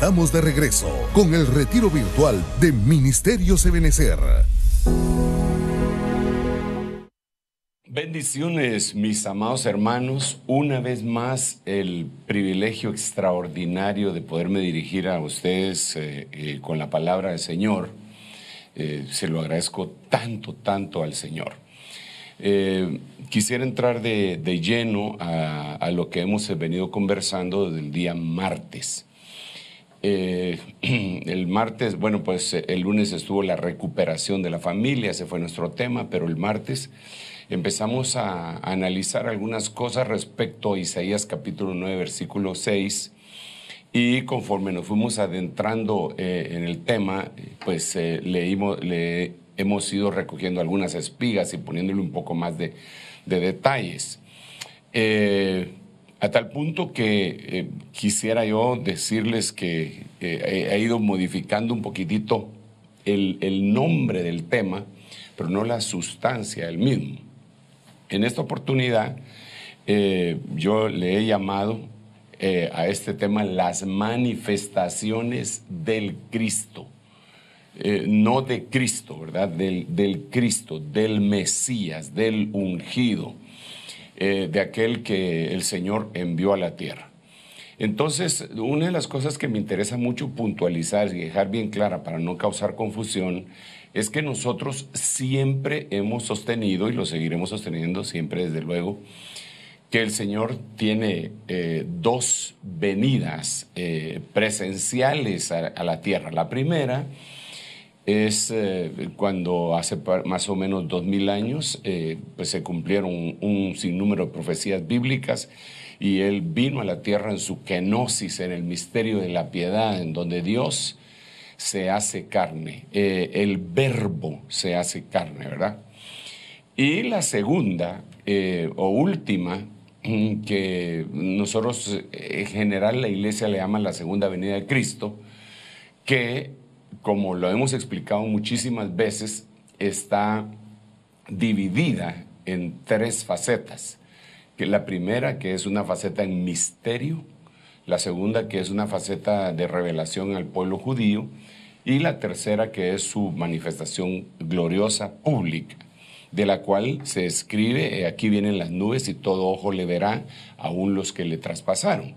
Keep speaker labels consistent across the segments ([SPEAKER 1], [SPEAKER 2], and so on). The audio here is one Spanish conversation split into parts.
[SPEAKER 1] estamos de regreso con el retiro virtual de Ministerios Ebenecer. Bendiciones, mis amados hermanos. Una vez más, el privilegio extraordinario de poderme dirigir a ustedes eh, eh, con la palabra del Señor. Eh, se lo agradezco tanto, tanto al Señor. quisiera entrar de, lleno a, lo que hemos venido conversando desde el día martes. Eh, el martes, bueno, pues eh, el lunes estuvo la recuperación de la familia, ese fue nuestro tema, pero el martes empezamos a, analizar algunas cosas respecto a Isaías capítulo 9, versículo 6. Y conforme nos fuimos adentrando eh, en el tema, pues leímos, le hemos ido recogiendo algunas espigas y poniéndole un poco más de, detalles. A tal punto que eh, quisiera yo decirles que eh, he, ido modificando un poquitito el, nombre del tema, pero no la sustancia del mismo. En esta oportunidad eh, yo le he llamado a este tema las manifestaciones del Cristo. no de Cristo, ¿verdad? del Cristo, del Mesías, del ungido. Eh, de aquel que el Señor envió a la tierra. Entonces, una de las cosas que me interesa mucho puntualizar y dejar bien clara para no causar confusión es que nosotros siempre hemos sostenido, y lo seguiremos sosteniendo siempre desde luego, que el Señor tiene eh, dos venidas eh, presenciales a, la tierra. La primera es eh, cuando hace más o menos dos mil años eh, pues se cumplieron un, sinnúmero de profecías bíblicas y él vino a la tierra en su kenosis, en el misterio de la piedad, en donde Dios se hace carne, eh, el verbo se hace carne, ¿verdad? Y la segunda o última, que nosotros en general la iglesia le llama la segunda venida de Cristo, que como lo hemos explicado muchísimas veces, está dividida en tres facetas. la primera, que es una faceta en misterio, la segunda, que es una faceta de revelación al pueblo judío, y la tercera, que es su manifestación gloriosa pública de la cual se escribe, eh, aquí vienen las nubes y todo ojo le verá, aún los que le traspasaron.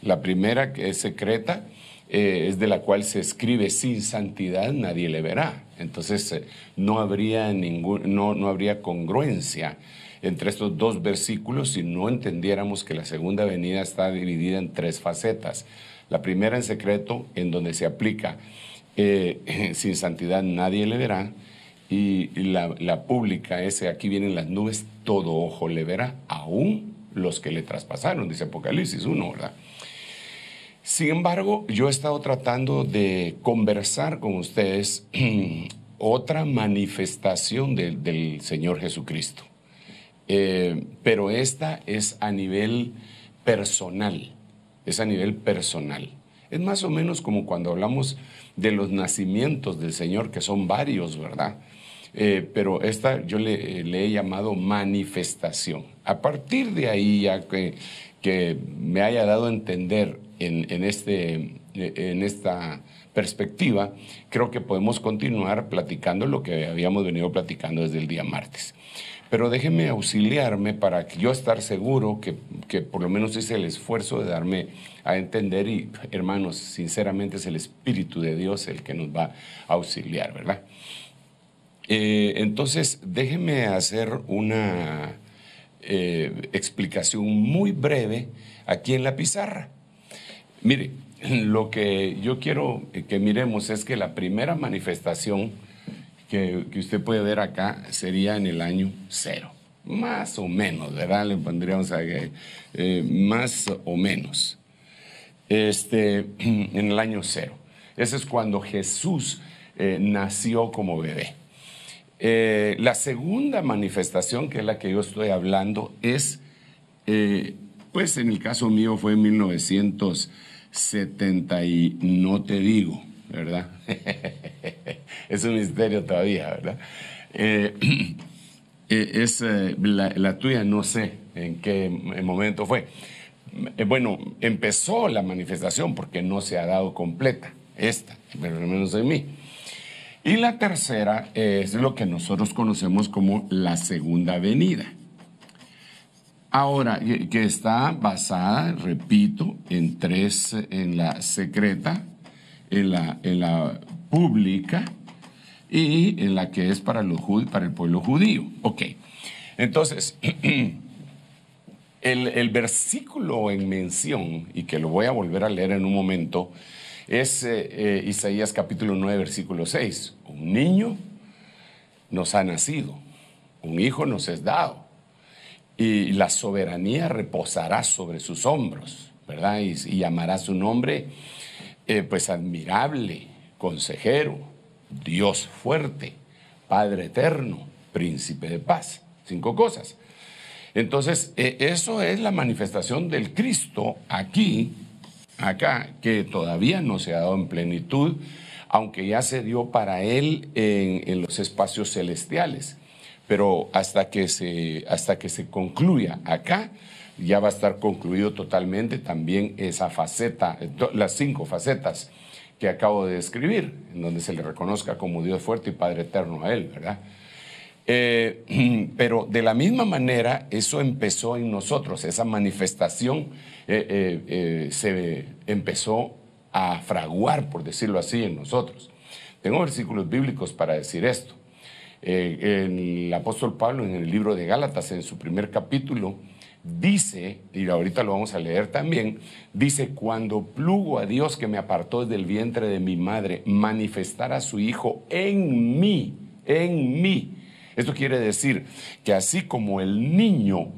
[SPEAKER 1] La primera que es secreta, eh, es de la cual se escribe sin santidad nadie le verá. Entonces eh, no, habría ningún, no, habría congruencia entre estos dos versículos si no entendiéramos que la segunda venida está dividida en tres facetas. La primera en secreto, en donde se aplica eh, sin santidad nadie le verá, y la, pública ese aquí vienen las nubes, todo ojo le verá, aún los que le traspasaron, dice Apocalipsis 1, ¿verdad? Sin embargo, yo he estado tratando de conversar con ustedes otra manifestación del Señor Jesucristo, eh, pero esta es a nivel personal, es a nivel personal. Es más o menos como cuando hablamos de los nacimientos del Señor, que son varios, ¿verdad? Eh, pero esta yo eh, le, he llamado manifestación. A partir de ahí, ya que me haya dado a entender en, este, esta perspectiva, creo que podemos continuar platicando lo que habíamos venido platicando desde el día martes. Pero déjeme auxiliarme para que yo estar seguro que, por lo menos hice el esfuerzo de darme a entender y hermanos, sinceramente es el Espíritu de Dios el que nos va a auxiliar, ¿verdad? Eh, entonces, déjeme hacer una eh, explicación muy breve aquí en la pizarra. Mire, lo que yo quiero que miremos es que la primera manifestación que, usted puede ver acá sería en el año cero. Más o menos, ¿verdad? Le pondríamos a, eh, más o menos. Este, en el año cero. Ese es cuando Jesús eh, nació como bebé. Eh, la segunda manifestación, que es la que yo estoy hablando, es, pues en el caso mío fue en 1900. 70 y no te digo, ¿verdad? es un misterio todavía, ¿verdad? Eh, eh, es, eh, la, la, tuya no sé en qué momento fue. bueno, empezó la manifestación porque no se ha dado completa, esta, pero al menos en mí. Y la tercera es lo que nosotros conocemos como la segunda venida. Ahora, que está basada, repito, en tres, en la secreta, en la, en la pública y en la que es para, los, para el pueblo judío. Ok, entonces, el, versículo en mención, y que lo voy a volver a leer en un momento, es eh, eh, Isaías capítulo 9, versículo 6. Un niño nos ha nacido, un hijo nos es dado y la soberanía reposará sobre sus hombros, ¿verdad? Y, llamará su nombre, eh, pues admirable, consejero, Dios fuerte, Padre eterno, príncipe de paz. Cinco cosas. Entonces, eh, eso es la manifestación del Cristo aquí, acá, que todavía no se ha dado en plenitud, aunque ya se dio para él en los espacios celestiales pero hasta que se, hasta que se concluya acá, ya va a estar concluido totalmente también esa faceta, las cinco facetas que acabo de describir, en donde se le reconozca como Dios fuerte y Padre eterno a Él, ¿verdad? Eh, pero de la misma manera, eso empezó en nosotros, esa manifestación eh, eh, se empezó a fraguar, por decirlo así, en nosotros. Tengo versículos bíblicos para decir esto. Eh, el apóstol Pablo en el libro de Gálatas, en su primer capítulo, dice, y ahorita lo vamos a leer también, dice, cuando plugo a Dios que me apartó del vientre de mi madre, manifestar a su Hijo en mí, en mí. Esto quiere decir que así como el niño,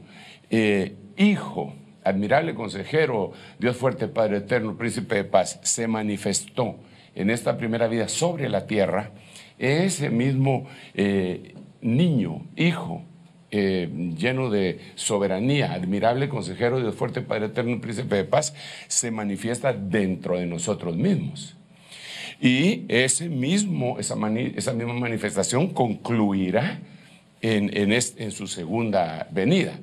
[SPEAKER 1] eh, hijo, admirable consejero, Dios fuerte, Padre eterno, príncipe de paz, se manifestó en esta primera vida sobre la tierra, ese mismo eh, niño, hijo, eh, lleno de soberanía, admirable consejero, Dios fuerte, Padre eterno, príncipe de paz, se manifiesta dentro de nosotros mismos. Y ese mismo, esa, misma manifestación concluirá en su segunda venida.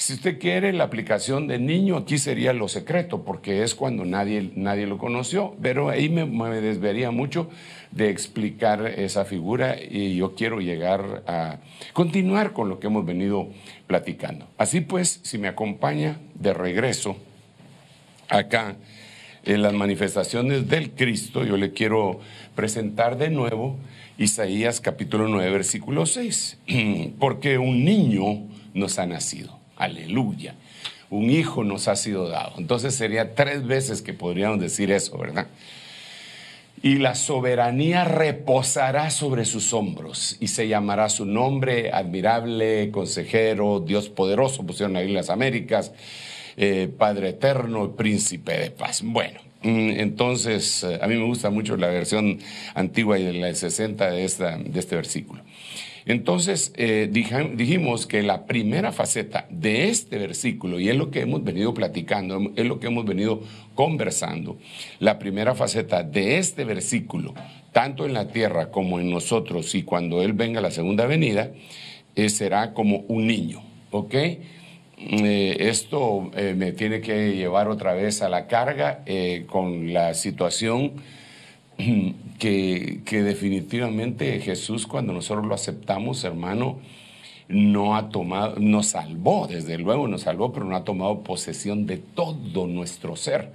[SPEAKER 1] Si usted quiere la aplicación de niño, aquí sería lo secreto, porque es cuando nadie, nadie lo conoció, pero ahí me, me desvería mucho de explicar esa figura y yo quiero llegar a continuar con lo que hemos venido platicando. Así pues, si me acompaña de regreso acá en las manifestaciones del Cristo, yo le quiero presentar de nuevo Isaías capítulo 9, versículo 6, porque un niño nos ha nacido Aleluya. Un hijo nos ha sido dado. Entonces sería tres veces que podríamos decir eso, ¿verdad? Y la soberanía reposará sobre sus hombros y se llamará su nombre, admirable, consejero, Dios poderoso, pusieron ahí las Américas, eh, Padre eterno, príncipe de paz. Bueno, mm, entonces, eh, a mí me gusta mucho la versión antigua y de la 60 de, esta, de este versículo. Entonces, eh, dijimos que la primera faceta de este versículo, y es lo que hemos venido platicando, es lo que hemos venido conversando, la primera faceta de este versículo, tanto en la tierra como en nosotros, y cuando Él venga a la segunda venida, eh, será como un niño, ¿ok? Eh, esto me tiene que llevar otra vez a la carga con la situación que, definitivamente Jesús cuando nosotros lo aceptamos, hermano, no ha tomado, nos salvó, desde luego nos salvó, pero no ha tomado posesión de todo nuestro ser.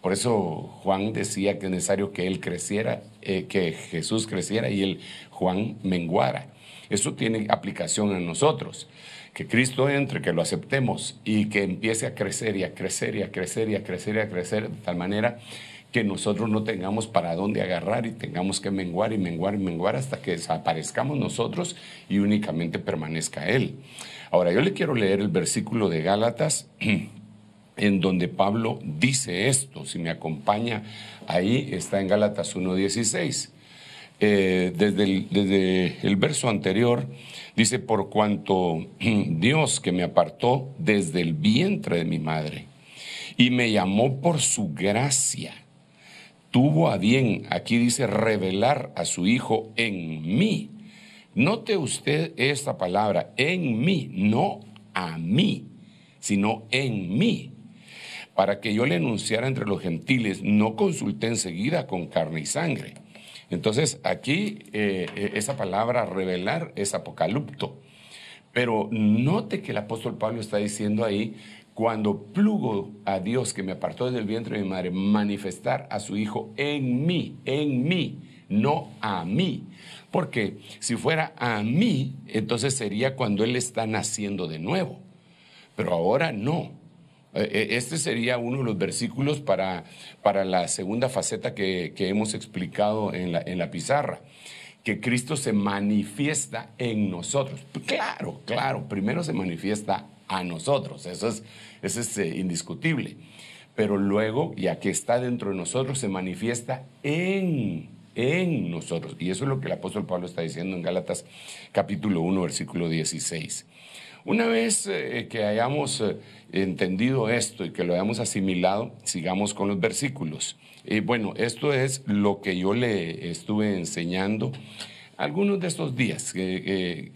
[SPEAKER 1] Por eso Juan decía que es necesario que él creciera, eh, que Jesús creciera y el Juan menguara. Eso tiene aplicación en nosotros. Que Cristo entre, que lo aceptemos y que empiece a crecer y a crecer y a crecer y a crecer y a crecer de tal manera que nosotros no tengamos para dónde agarrar y tengamos que menguar y menguar y menguar hasta que desaparezcamos nosotros y únicamente permanezca Él. Ahora, yo le quiero leer el versículo de Gálatas en donde Pablo dice esto. Si me acompaña ahí, está en Gálatas 1.16. Eh, desde, desde el verso anterior, dice, por cuanto Dios que me apartó desde el vientre de mi madre y me llamó por su gracia tuvo a bien, aquí dice, revelar a su Hijo en mí. Note usted esta palabra, en mí, no a mí, sino en mí. Para que yo le anunciara entre los gentiles, no consulté enseguida con carne y sangre. Entonces, aquí eh, eh, esa palabra revelar es apocalipto. Pero note que el apóstol Pablo está diciendo ahí cuando plugo a Dios que me apartó del vientre de mi madre, manifestar a su Hijo en mí, en mí, no a mí. Porque si fuera a mí, entonces sería cuando Él está naciendo de nuevo. Pero ahora no. E, e, este sería uno de los versículos para, para la segunda faceta que, hemos explicado en la, en la pizarra que Cristo se manifiesta en nosotros. Claro, claro, primero se manifiesta a nosotros. Eso es, es eh, indiscutible. Pero luego, ya que está dentro de nosotros, se manifiesta en, en nosotros. Y eso es lo que el apóstol Pablo está diciendo en Gálatas capítulo 1, versículo 16. Una vez eh, que hayamos eh, entendido esto y que lo hayamos asimilado, sigamos con los versículos. Y bueno, esto es lo que yo le estuve enseñando algunos de estos días en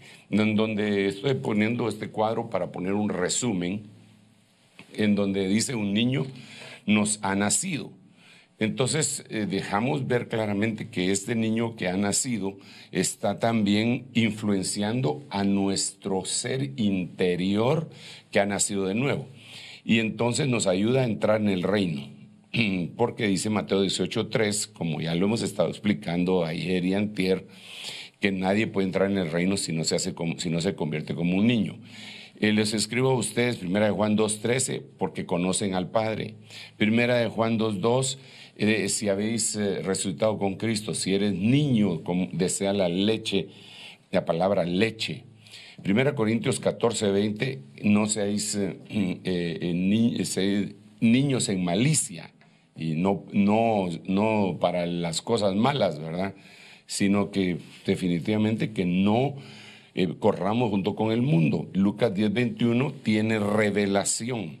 [SPEAKER 1] donde estoy poniendo este cuadro para poner un resumen, en donde dice un niño nos ha nacido. Entonces eh, dejamos ver claramente que este niño que ha nacido está también influenciando a nuestro ser interior que ha nacido de nuevo. Y entonces nos ayuda a entrar en el reino. porque dice Mateo 18.3, como ya lo hemos estado explicando ayer y antier, que nadie puede entrar en el reino si no se, hace si no se convierte como un niño. Eh, les escribo a ustedes Primera de Juan 2.13, porque conocen al Padre. Primera de Juan 2.2, eh, si habéis resultado eh, resucitado con Cristo, si eres niño, como desea la leche, la palabra leche. Primera Corintios 14.20, no seáis niños en malicia y no, no, no para las cosas malas, ¿verdad? Sino que definitivamente que no eh, corramos junto con el mundo. Lucas 10, 21 tiene revelación.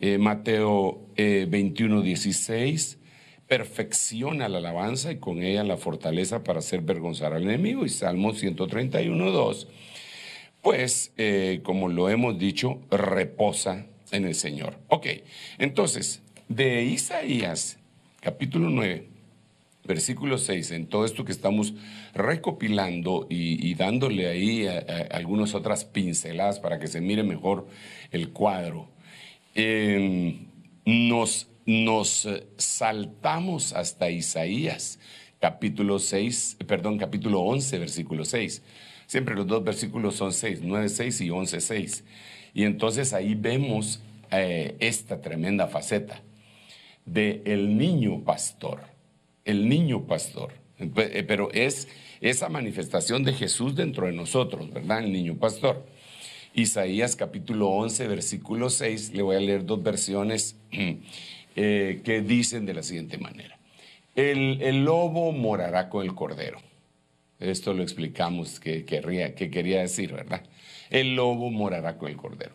[SPEAKER 1] Eh, Mateo 21, eh, 16 perfecciona la alabanza y con ella la fortaleza para hacer vergonzar al enemigo. Y Salmo 131, 2, pues, como lo hemos dicho, reposa en el Señor. Ok, entonces, de Isaías, capítulo 9, versículo 6, en todo esto que estamos recopilando y, dándole ahí eh, eh, algunas otras pinceladas para que se mire mejor el cuadro, em, nos, eh, saltamos hasta Isaías, capítulo 6, perdón, capítulo 11, versículo 6. Siempre los dos versículos son 6, 9, 6 y 11, 6. Y entonces ahí vemos esta tremenda faceta de el niño pastor, el niño pastor. Eh, pero es esa manifestación de Jesús dentro de nosotros, ¿verdad? El niño pastor. Isaías capítulo 11, versículo 6, le voy a leer dos versiones eh, que dicen de la siguiente manera. El, el, lobo morará con el cordero. Esto lo explicamos que, querría, que quería decir, ¿verdad? El lobo morará con el cordero.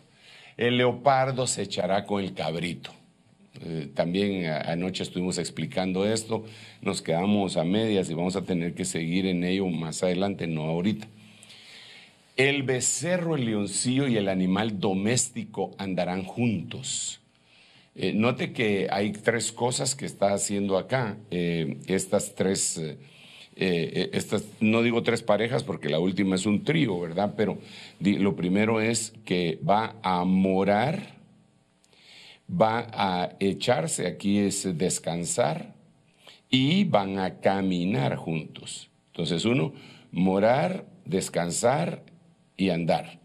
[SPEAKER 1] El leopardo se echará con el cabrito eh, también anoche estuvimos explicando esto, nos quedamos a medias y vamos a tener que seguir en ello más adelante, no ahorita. El becerro, el leoncillo y el animal doméstico andarán juntos. Eh, note que hay tres cosas que está haciendo acá. Eh, estas tres, estas, no digo tres parejas porque la última es un trío, ¿verdad? Pero lo primero es que va a morar va a echarse, aquí es descansar, y van a caminar juntos. Entonces uno, morar, descansar y andar.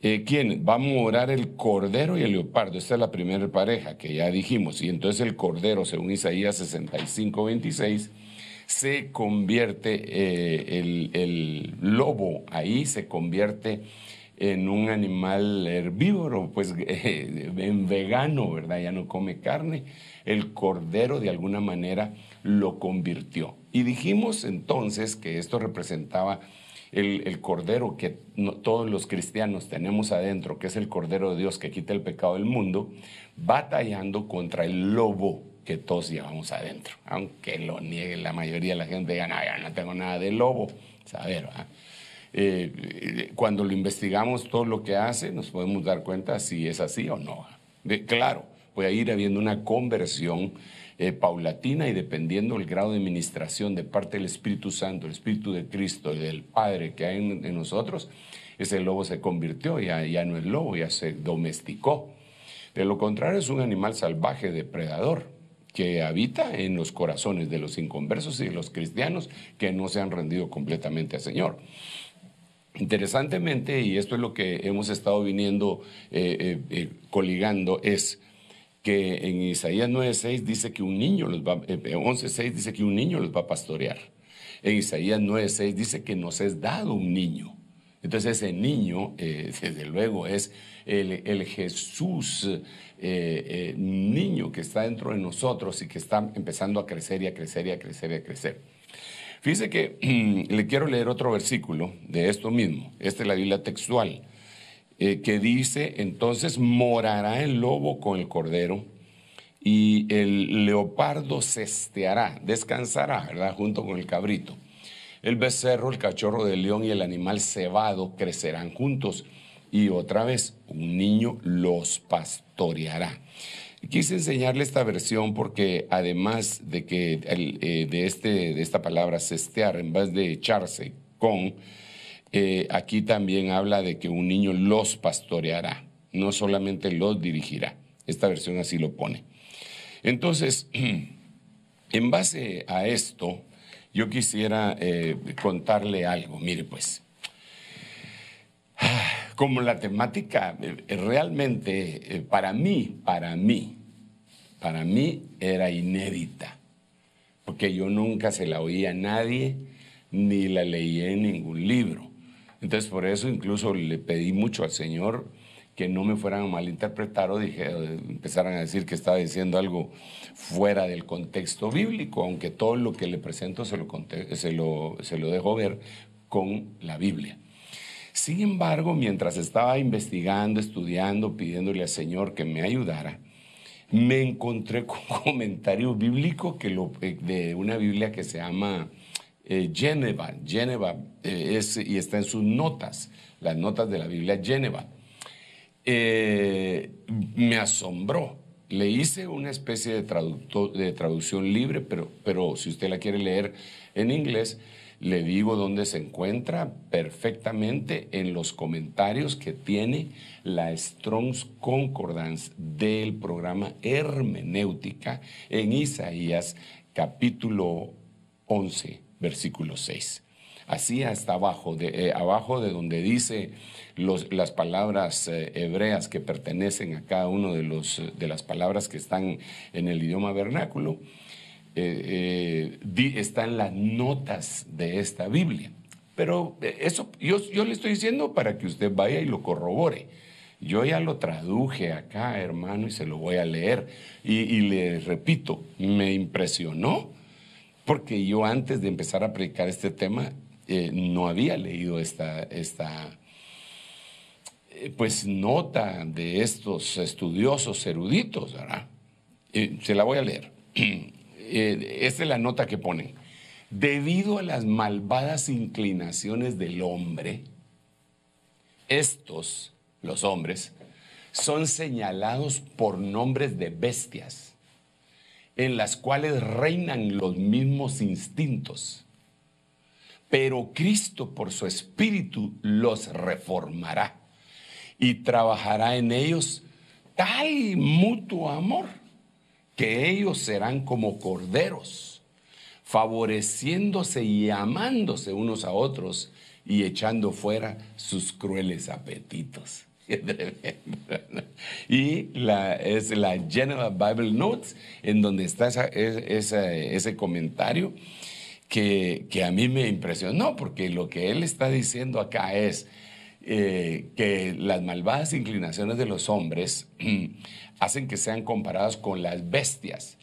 [SPEAKER 1] Eh, ¿Quién? Va a morar el cordero y el leopardo. Esta es la primera pareja que ya dijimos. Y entonces el cordero, según Isaías 65, 26, se convierte, eh, el, lobo ahí se convierte en un animal herbívoro, pues eh, en vegano, ¿verdad? Ya no come carne. El cordero de alguna manera lo convirtió. Y dijimos entonces que esto representaba el, cordero que todos los cristianos tenemos adentro, que es el cordero de Dios que quita el pecado del mundo, batallando contra el lobo que todos llevamos adentro. Aunque lo niegue la mayoría de la gente, digan, no, tengo nada de lobo. Saber, eh, cuando lo investigamos todo lo que hace, nos podemos dar cuenta si es así o no. De, claro, puede ir habiendo una conversión eh, paulatina y dependiendo del grado de administración de parte del Espíritu Santo, el Espíritu de Cristo y del Padre que hay en, nosotros, ese lobo se convirtió, ya, ya no es lobo, ya se domesticó. De lo contrario, es un animal salvaje, depredador, que habita en los corazones de los inconversos y de los cristianos que no se han rendido completamente al Señor. Interesantemente, y esto es lo que hemos estado viniendo eh, eh, eh, coligando, es que en Isaías 9.6 dice que un niño los va, dice que un niño los va a pastorear. En Isaías 9.6 dice que nos es dado un niño. Entonces ese niño, desde luego, es el, Jesús niño que está dentro de nosotros y que está empezando a crecer y a crecer y a crecer y a crecer. Fíjese que mm, le quiero leer otro versículo de esto mismo. Esta es la Biblia textual, eh, que dice, entonces morará el lobo con el cordero y el leopardo cesteará, descansará, ¿verdad? Junto con el cabrito. El becerro, el cachorro del león y el animal cebado crecerán juntos y otra vez un niño los pastoreará. Quise enseñarle esta versión porque además de que eh, de, este, de esta palabra cestear, en vez de echarse con, eh, aquí también habla de que un niño los pastoreará, no solamente los dirigirá. Esta versión así lo pone. Entonces, en base a esto, yo quisiera eh, contarle algo. Mire, pues, como la temática realmente, para mí, para mí, para mí era inédita, porque yo nunca se la oía a nadie ni la leí en ningún libro. Entonces por eso incluso le pedí mucho al Señor que no me fueran a malinterpretar o, dije, empezaran a decir que estaba diciendo algo fuera del contexto bíblico, aunque todo lo que le presento se lo, se se lo dejo ver con la Biblia. Sin embargo, mientras estaba investigando, estudiando, pidiéndole al Señor que me ayudara, me encontré con comentarios bíblicos que eh, de una Biblia que se llama eh, Geneva. Eh, es, y está en sus notas, las notas de la Biblia Geneva. me asombró. Le hice una especie de, traducción libre, pero, pero si usted la quiere leer en inglés, le digo dónde se encuentra perfectamente en los comentarios que tiene la Strong's Concordance del programa Hermenéutica en Isaías capítulo 11, versículo 6. Así hasta abajo, de, eh, abajo de donde dice las palabras eh, hebreas que pertenecen a cada uno de, de las palabras que están en el idioma vernáculo, eh, eh están las notas de esta Biblia. Pero eh, eso yo, yo le estoy diciendo para que usted vaya y lo corrobore. Yo ya lo traduje acá, hermano, y se lo voy a leer. Y, le repito, me impresionó, porque yo antes de empezar a predicar este tema, eh, no había leído esta, esta pues, nota de estos estudiosos eruditos, ¿verdad? se la voy a leer. Eh, esta es la nota que ponen. Debido a las malvadas inclinaciones del hombre, estos, los hombres, son señalados por nombres de bestias, en las cuales reinan los mismos instintos. Pero Cristo por su espíritu los reformará y trabajará en ellos tal mutuo amor que ellos serán como corderos, favoreciéndose y amándose unos a otros y echando fuera sus crueles apetitos. y es la General Bible Notes, en donde está ese comentario que, a mí me impresionó, porque lo que él está diciendo acá es eh, que las malvadas inclinaciones de los hombres hacen que sean comparadas con las bestias.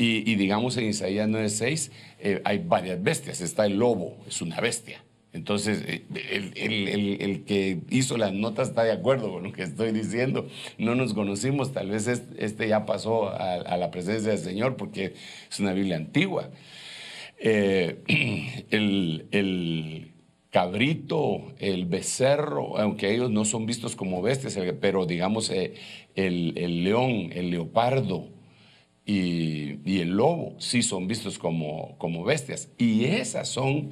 [SPEAKER 1] Y, digamos en Isaías 9:6 eh, hay varias bestias. Está el lobo, es una bestia. Entonces, eh, el, que hizo las notas está de acuerdo con lo que estoy diciendo. No nos conocimos, tal vez este ya pasó a, la presencia del Señor porque es una Biblia antigua. Eh, el cabrito, el becerro, aunque ellos no son vistos como bestias, eh, pero digamos eh, el, león, el leopardo y, el lobo sí son vistos como, como bestias. Y esas son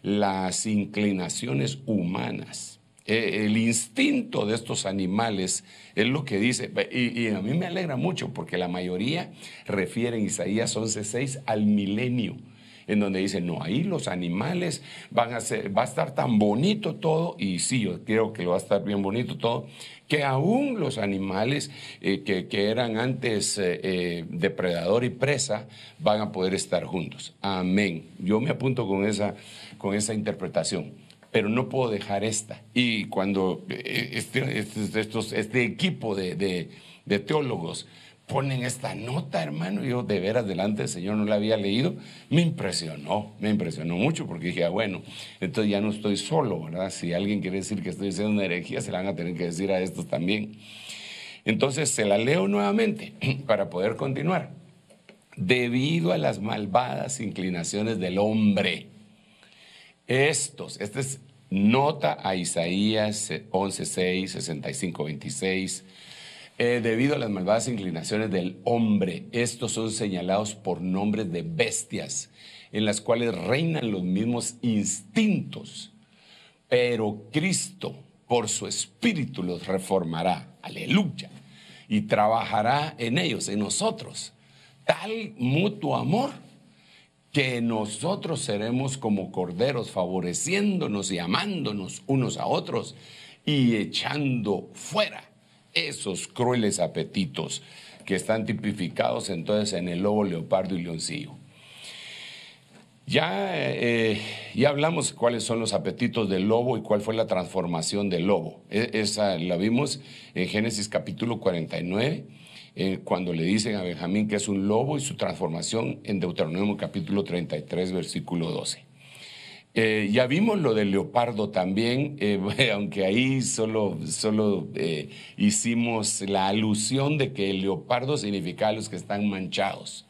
[SPEAKER 1] las inclinaciones humanas. Eh, el instinto de estos animales es lo que dice, y, y, a mí me alegra mucho porque la mayoría refieren Isaías 11.6 al milenio en donde dicen, no, ahí los animales van a ser, va a estar tan bonito todo, y sí, yo creo que va a estar bien bonito todo, que aún los animales eh, que, eran antes eh, eh, depredador y presa van a poder estar juntos. Amén. Yo me apunto con esa, con esa interpretación pero no puedo dejar esta. Y cuando este, este, este, equipo de, de teólogos ponen esta nota, hermano. Yo de veras delante del Señor no la había leído. Me impresionó, me impresionó mucho porque dije, ah, bueno, entonces ya no estoy solo, ¿verdad? Si alguien quiere decir que estoy haciendo una herejía, se la van a tener que decir a estos también. Entonces se la leo nuevamente para poder continuar. Debido a las malvadas inclinaciones del hombre, estos, esta es nota a Isaías 11, 6, 65, 26, eh, debido a las malvadas inclinaciones del hombre, estos son señalados por nombres de bestias, en las cuales reinan los mismos instintos. Pero Cristo, por su espíritu, los reformará, aleluya, y trabajará en ellos, en nosotros, tal mutuo amor que nosotros seremos como corderos, favoreciéndonos y amándonos unos a otros y echando fuera esos crueles apetitos que están tipificados entonces en el lobo, leopardo y leoncillo. Eh, ya, hablamos cuáles son los apetitos del lobo y cuál fue la transformación del lobo. E, esa la vimos en Génesis capítulo 49, eh, cuando le dicen a Benjamín que es un lobo y su transformación en Deuteronomio capítulo 33, versículo 12. Eh, ya vimos lo del leopardo también, eh, eh, aunque ahí solo, hicimos la alusión de que el leopardo significa los que están manchados.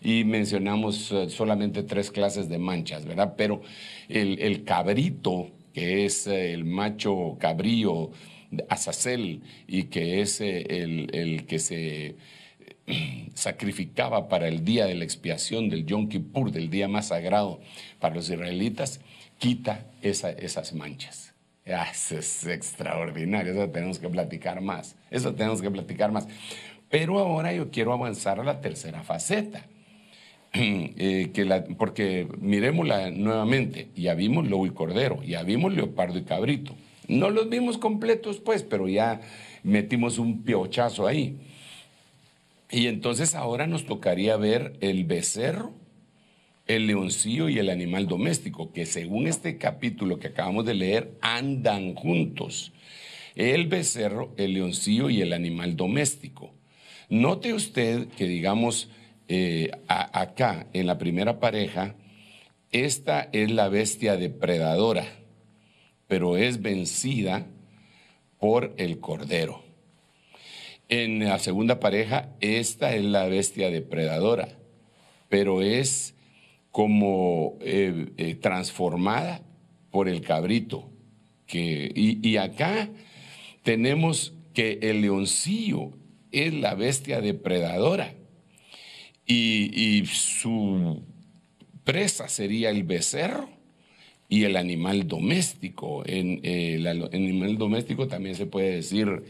[SPEAKER 1] Y mencionamos solamente tres clases de manchas, ¿verdad? Pero el, cabrito, que es el macho cabrío, Azazel, y que es el, el que se sacrificaba para el día de la expiación del Yom Kippur, del día más sagrado para los israelitas, quita esas manchas. Ah, eso es extraordinario, eso tenemos que platicar más, eso tenemos que platicar más. Pero ahora yo quiero avanzar a la tercera faceta, eh, que la, porque miremosla nuevamente, ya vimos lobo y cordero, ya vimos leopardo y cabrito. No los vimos completos pues, pero ya metimos un piochazo ahí. Y entonces ahora nos tocaría ver el becerro el leoncillo y el animal doméstico, que según este capítulo que acabamos de leer, andan juntos. El becerro, el leoncillo y el animal doméstico. Note usted que, digamos, eh, acá en la primera pareja, esta es la bestia depredadora, pero es vencida por el cordero. En la segunda pareja, esta es la bestia depredadora, pero es como eh, eh, transformada por el cabrito. Que, y, acá tenemos que el leoncillo es la bestia depredadora y, su presa sería el becerro y el animal doméstico. En, eh, el, animal doméstico también se puede decir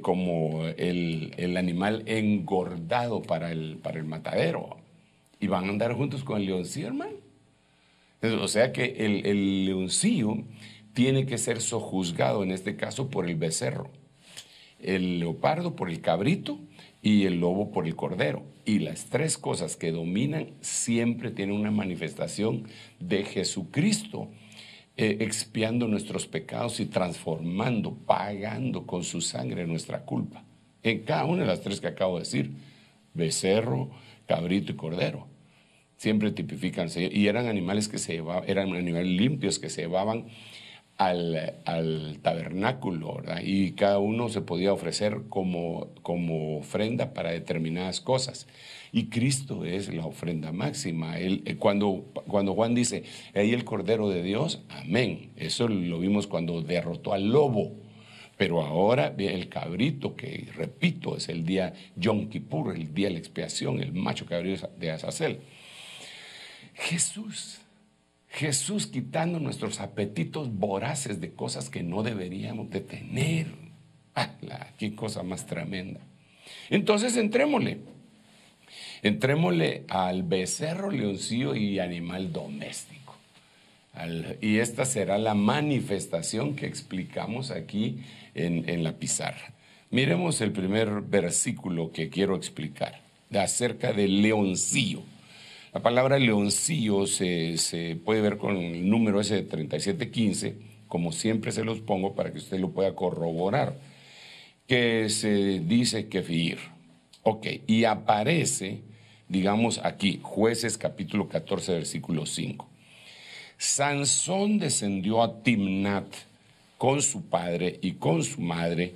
[SPEAKER 1] como el, animal engordado para el, para el matadero y van a andar juntos con el leoncillo, hermano. O sea que el, leoncillo tiene que ser sojuzgado, en este caso, por el becerro, el leopardo por el cabrito y el lobo por el cordero. Y las tres cosas que dominan siempre tienen una manifestación de Jesucristo eh, expiando nuestros pecados y transformando, pagando con su sangre nuestra culpa. En cada una de las tres que acabo de decir, becerro, cabrito y cordero siempre tipifican, y eran animales que se eran animales limpios que se llevaban al, tabernáculo, Y cada uno se podía ofrecer como, como ofrenda para determinadas cosas. Y Cristo es la ofrenda máxima. Eh, cuando, cuando Juan dice, ahí el Cordero de Dios, amén. Eso lo vimos cuando derrotó al lobo. Pero ahora el cabrito, que repito, es el día Yom Kippur, el día de la expiación, el macho cabrío de Azazel. Jesús. Jesús quitando nuestros apetitos voraces de cosas que no deberíamos de tener. Ah, ¡Qué cosa más tremenda! Entonces entrémosle. Entrémosle al becerro, leoncillo y animal doméstico. y esta será la manifestación que explicamos aquí en, en la pizarra. Miremos el primer versículo que quiero explicar acerca del leoncillo. La palabra leoncillo se, puede ver con el número ese de 3715, como siempre se los pongo para que usted lo pueda corroborar, que se dice que Ok, y aparece, digamos aquí, jueces capítulo 14, versículo 5. Sansón descendió a Timnat con su padre y con su madre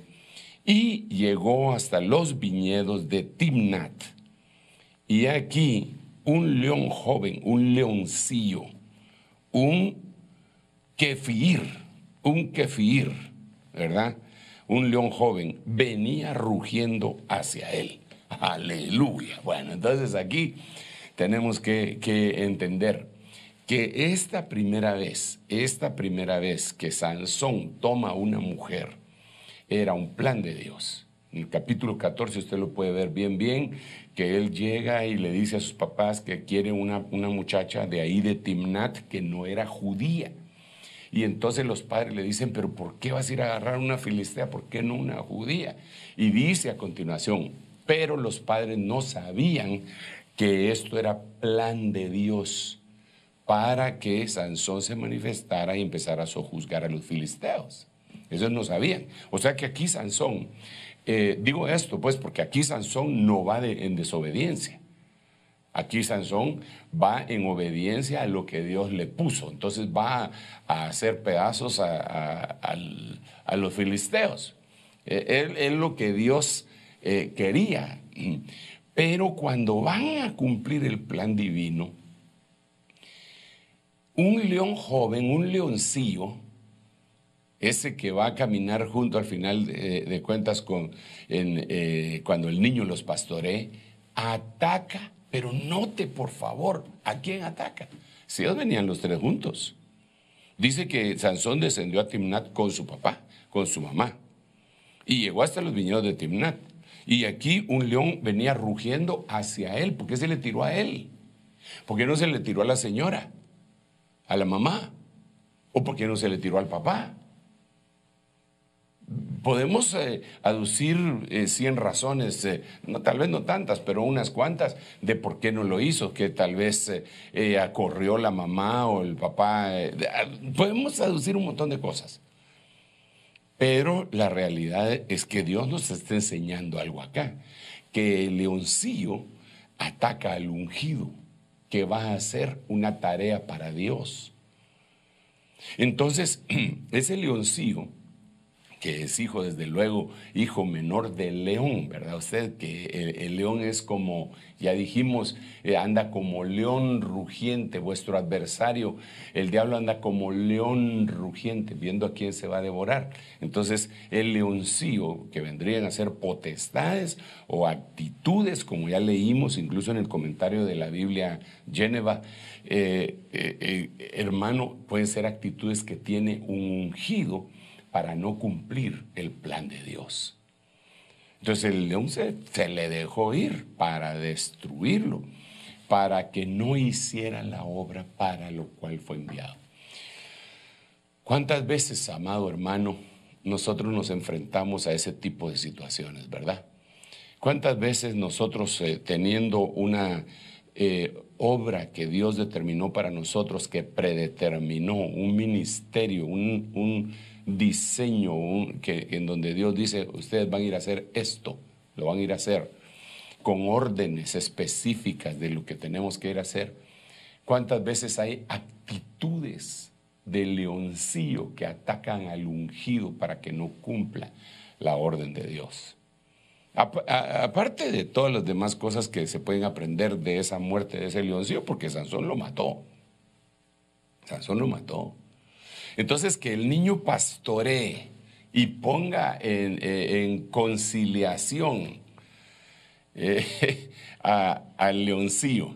[SPEAKER 1] y llegó hasta los viñedos de Timnat. Y aquí un león joven, un leoncillo, un kefir, un kefir, ¿verdad? Un león joven venía rugiendo hacia él. Aleluya. Bueno, entonces aquí tenemos que, entender que esta primera vez, esta primera vez que Sansón toma a una mujer, era un plan de Dios. En el capítulo 14 usted lo puede ver bien, bien, que él llega y le dice a sus papás que quiere una, muchacha de ahí de Timnat que no era judía. Y entonces los padres le dicen, pero ¿por qué vas a ir a agarrar una filistea? ¿Por qué no una judía? Y dice a continuación, pero los padres no sabían que esto era plan de Dios para que Sansón se manifestara y empezara a sojuzgar a los filisteos. Eso no sabían. O sea que aquí Sansón eh, digo esto, pues, porque aquí Sansón no va en desobediencia. Aquí Sansón va en obediencia a lo que Dios le puso. Entonces va a, hacer pedazos a, los filisteos. es eh, lo que Dios eh, quería. Pero cuando van a cumplir el plan divino, un león joven, un leoncillo, ese que va a caminar junto al final de, cuentas con, eh, cuando el niño los pastoree, ataca, pero note por favor a quién ataca. Si ellos venían los tres juntos. Dice que Sansón descendió a Timnat con su papá, con su mamá, y llegó hasta los viñedos de Timnat. Y aquí un león venía rugiendo hacia él. ¿Por qué se le tiró a él? ¿Por qué no se le tiró a la señora? ¿A la mamá? ¿O por qué no se le tiró al papá? Podemos eh, aducir 100 eh, razones, eh, tal vez no tantas, pero unas cuantas, de por qué no lo hizo, que tal vez acorrió la mamá o el papá. Ah, podemos aducir un montón de cosas. Pero la realidad es que Dios nos está enseñando algo acá, que el leoncillo ataca al ungido, que va a ser una tarea para Dios. Entonces, ese leoncillo que es hijo, desde luego, hijo menor del león, ¿verdad? Usted, que el, león es como, ya dijimos, eh, anda como león rugiente, vuestro adversario, el diablo anda como león rugiente, viendo a quién se va a devorar. Entonces, el leoncillo, que vendrían a ser potestades o actitudes, como ya leímos incluso en el comentario de la Biblia Geneva, eh, eh, hermano, pueden ser actitudes que tiene un ungido para no cumplir el plan de Dios. Entonces el león se, le dejó ir para destruirlo, para que no hiciera la obra para lo cual fue enviado. ¿Cuántas veces, amado hermano, nosotros nos enfrentamos a ese tipo de situaciones, verdad? ¿Cuántas veces nosotros eh, teniendo una eh, obra que Dios determinó para nosotros, que predeterminó un ministerio, un, diseño que, en donde Dios dice, ustedes van a ir a hacer esto, lo van a ir a hacer, con órdenes específicas de lo que tenemos que ir a hacer. ¿Cuántas veces hay actitudes de leoncillo que atacan al ungido para que no cumpla la orden de Dios? aparte de todas las demás cosas que se pueden aprender de esa muerte de ese leoncillo, porque Sansón lo mató. Sansón lo mató. Entonces, que el niño pastoree y ponga en, eh, conciliación eh, al leoncillo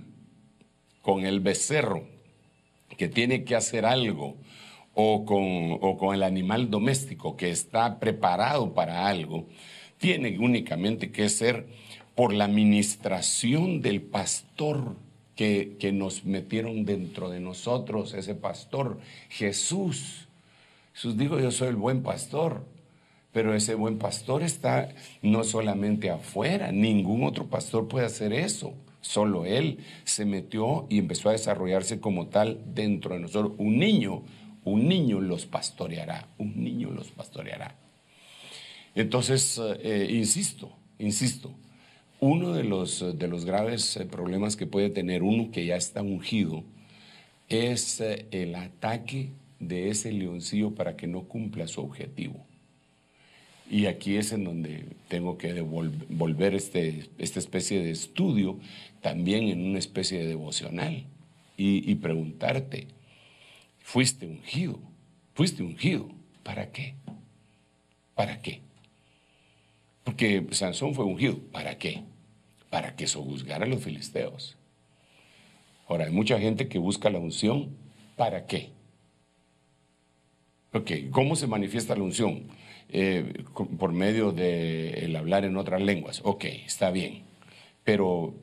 [SPEAKER 1] con el becerro que tiene que hacer algo o con, el animal doméstico que está preparado para algo, tiene únicamente que ser por la administración del pastor que, nos metieron dentro de nosotros, ese pastor, Jesús. Jesús dijo, yo soy el buen pastor, pero ese buen pastor está no solamente afuera, ningún otro pastor puede hacer eso. Solo él se metió y empezó a desarrollarse como tal dentro de nosotros. Un niño, un niño los pastoreará, un niño los pastoreará. Entonces, eh, eh, insisto, insisto, uno de los, graves eh, problemas que puede tener uno que ya está ungido es eh, el ataque de ese leoncillo para que no cumpla su objetivo. Y aquí es en donde tengo que devolver este, esta especie de estudio también en una especie de devocional y preguntarte, fuiste ungido, fuiste ungido, ¿para qué? ¿Para qué? Porque Sansón fue ungido. ¿Para qué? Para que sojuzgara a los filisteos. Ahora, hay mucha gente que busca la unción. ¿Para qué? Ok, ¿cómo se manifiesta la unción? Eh, por medio de hablar en otras lenguas. Ok, está bien. Pero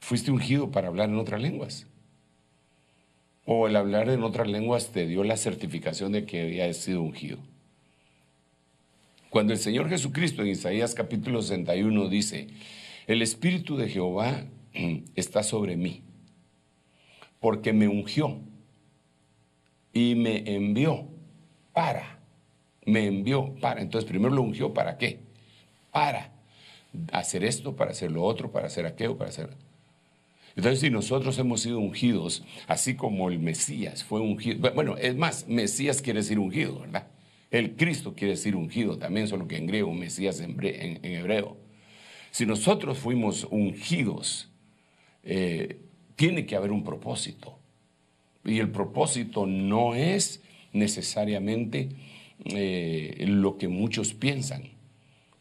[SPEAKER 1] fuiste ungido para hablar en otras lenguas. O el hablar en otras lenguas te dio la certificación de que había sido ungido. Cuando el Señor Jesucristo en Isaías capítulo 61 dice, el Espíritu de Jehová está sobre mí, porque me ungió y me envió para, me envió para. Entonces primero lo ungió para qué? Para hacer esto, para hacer lo otro, para hacer aquello, para hacer... Entonces, si nosotros hemos sido ungidos, así como el Mesías fue ungido, bueno, es más, Mesías quiere decir ungido, ¿verdad? El Cristo quiere decir ungido también, solo que en griego, Mesías en, hebreo. Si nosotros fuimos ungidos, eh, tiene que haber un propósito. Y el propósito no es necesariamente eh, lo que muchos piensan.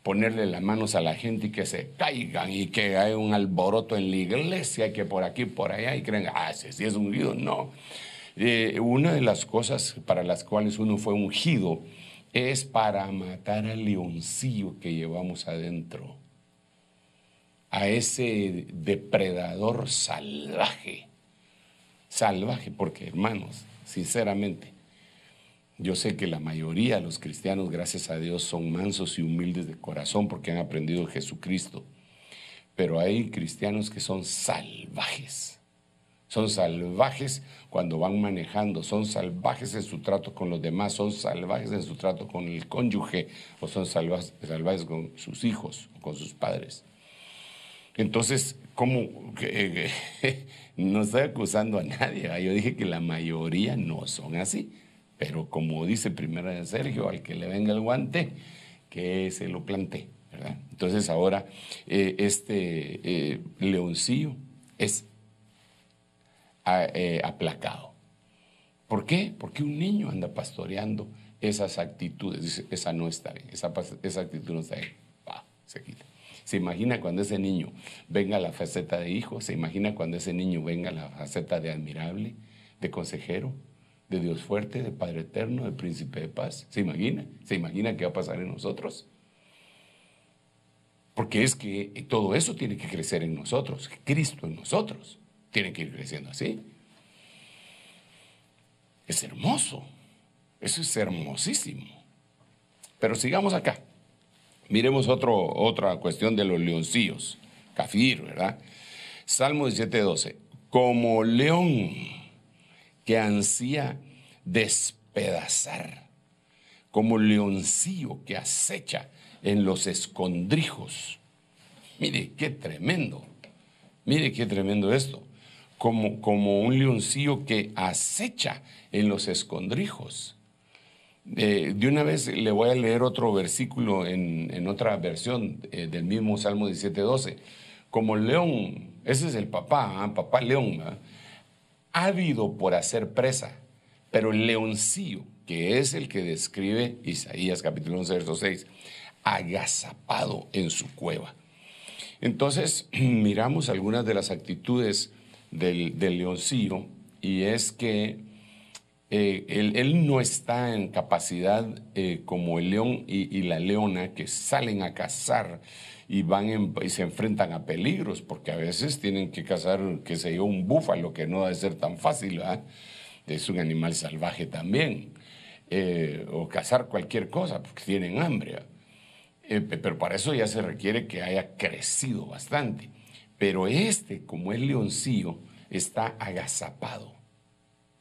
[SPEAKER 1] Ponerle las manos a la gente y que se caigan y que hay un alboroto en la iglesia, y que por aquí, por allá, y creen, ah, si es ungido. No. Eh, una de las cosas para las cuales uno fue ungido es para matar al leoncillo que llevamos adentro, a ese depredador salvaje, salvaje, porque hermanos, sinceramente, yo sé que la mayoría de los cristianos, gracias a Dios, son mansos y humildes de corazón porque han aprendido Jesucristo. Pero hay cristianos que son salvajes. Son salvajes cuando van manejando, son salvajes en su trato con los demás, son salvajes en su trato con el cónyuge o son salvajes, con sus hijos o con sus padres. Entonces, ¿cómo? Eh, no estoy acusando a nadie. Ah? Yo dije que la mayoría no son así. Pero como dice primero Sergio, al que le venga el guante, que se lo plante. ¿verdad? Entonces ahora eh, este eh, leoncillo es eh, aplacado. ¿Por qué? Porque un niño anda pastoreando esas actitudes. esa no está bien, esa, actitud no está bien. se quita. Se imagina cuando ese niño venga a la faceta de hijo, se imagina cuando ese niño venga a la faceta de admirable, de consejero, de Dios fuerte, de Padre eterno, de príncipe de paz. ¿Se imagina? ¿Se imagina qué va a pasar en nosotros? Porque es que todo eso tiene que crecer en nosotros, Cristo en nosotros tienen que ir creciendo así. Es hermoso. Eso es hermosísimo. Pero sigamos acá. Miremos otro, otra cuestión de los leoncillos. Cafir, ¿verdad? Salmo 17:12. Como león que ansía despedazar, como leoncillo que acecha en los escondrijos. Mire qué tremendo. Mire qué tremendo esto como, un leoncillo que acecha en los escondrijos. Eh, de una vez le voy a leer otro versículo en, otra versión eh, del mismo Salmo 17:12. Como león, ese es el papá, ¿ah? papá león, ¿ah? ávido por hacer presa, pero el leoncillo, que es el que describe Isaías capítulo 11, verso 6, agazapado en su cueva. Entonces, miramos algunas de las actitudes del, leoncillo, y es que eh, él, no está en capacidad eh, como el león y, la leona que salen a cazar y van y se enfrentan a peligros, porque a veces tienen que cazar, que se dio un búfalo, que no debe ser tan fácil, es un animal salvaje también, eh, o cazar cualquier cosa, porque tienen hambre. pero para eso ya se requiere que haya crecido bastante. Pero este, como es leoncillo, está agazapado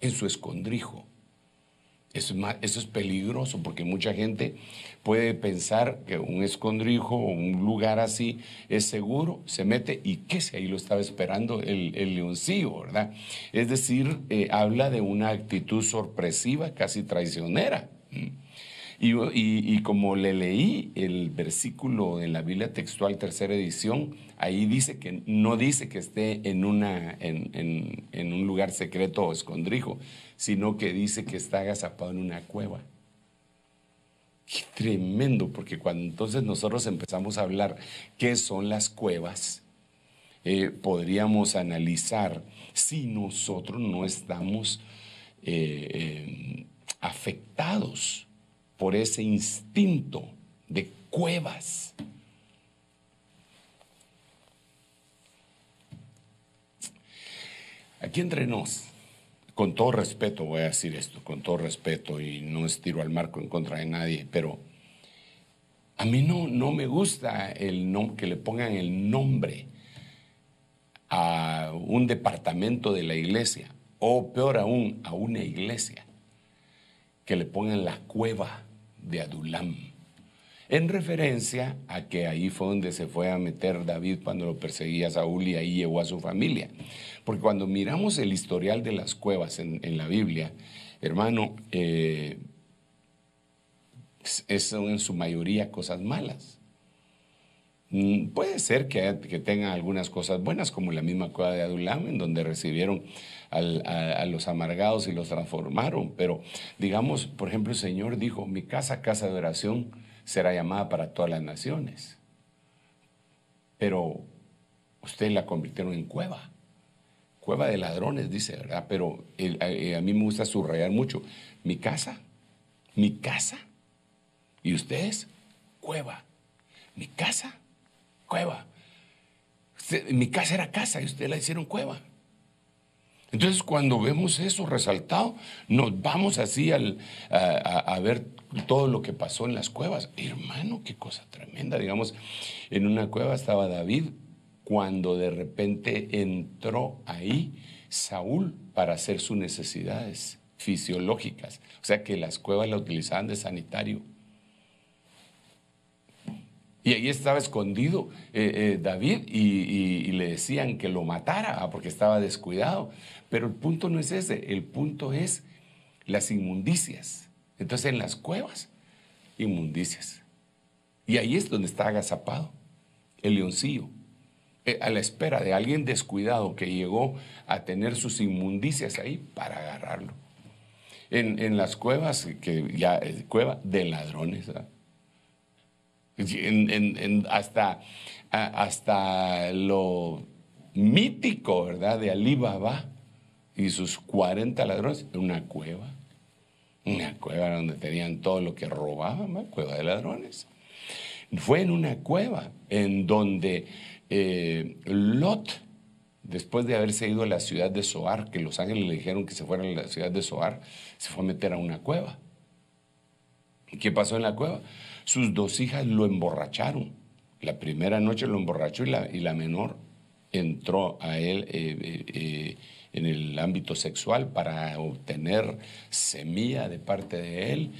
[SPEAKER 1] en su escondrijo. Eso es, peligroso porque mucha gente puede pensar que un escondrijo o un lugar así es seguro, se mete y qué si ahí lo estaba esperando el, leoncillo, ¿verdad? Es decir, eh, habla de una actitud sorpresiva, casi traicionera. Mm. Y, como le leí el versículo de la Biblia textual, tercera edición, ahí dice que no dice que esté en, una, en, un lugar secreto o escondrijo, sino que dice que está agazapado en una cueva. Qué tremendo, porque cuando entonces nosotros empezamos a hablar qué son las cuevas, eh, podríamos analizar si nosotros no estamos eh, eh, afectados por ese instinto de cuevas. Aquí entre nos, con todo respeto voy a decir esto, con todo respeto y no estiro al marco en contra de nadie, pero a mí no, no me gusta el que le pongan el nombre a un departamento de la iglesia, o peor aún, a una iglesia, que le pongan la cueva de Adulam, en referencia a que ahí fue donde se fue a meter David cuando lo perseguía Saúl y ahí llevó a su familia. Porque cuando miramos el historial de las cuevas en, la Biblia, hermano, eh, son en su mayoría cosas malas. Mm, puede ser que, que, tengan algunas cosas buenas, como la misma cueva de Adulam, en donde recibieron a, los amargados y los transformaron. Pero digamos, por ejemplo, el Señor dijo, mi casa, casa de oración, será llamada para todas las naciones. Pero ustedes la convirtieron en cueva. Cueva de ladrones, dice, ¿verdad? Pero eh, a, mí me gusta subrayar mucho. Mi casa, mi casa. ¿Y ustedes? Cueva. Mi casa, cueva. mi casa era casa y ustedes la hicieron cueva. Entonces, cuando vemos eso resaltado, nos vamos así a, a, ver todo lo que pasó en las cuevas. Hermano, qué cosa tremenda. Digamos, en una cueva estaba David cuando de repente entró ahí Saúl para hacer sus necesidades fisiológicas. O sea que las cuevas la utilizaban de sanitario. Y ahí estaba escondido eh, eh, David y, le decían que lo matara ah, porque estaba descuidado. Pero el punto no es ese, el punto es las inmundicias. Entonces en las cuevas, inmundicias. Y ahí es donde está agazapado el leoncillo, eh, a la espera de alguien descuidado que llegó a tener sus inmundicias ahí para agarrarlo. En, las cuevas, que ya, cueva de ladrones en, hasta, hasta lo mítico, ¿verdad? De Alibaba y sus 40 ladrones en una cueva. Una cueva donde tenían todo lo que robaban, cueva de ladrones. Fue en una cueva en donde eh, Lot, después de haberse ido a la ciudad de Soar, que los ángeles le dijeron que se fuera a la ciudad de Soar, se fue a meter a una cueva. ¿Y qué pasó en la cueva? Sus dos hijas lo emborracharon. La primera noche lo emborrachó y la, menor entró a él eh, eh, eh, en el ámbito sexual para obtener semilla de parte de él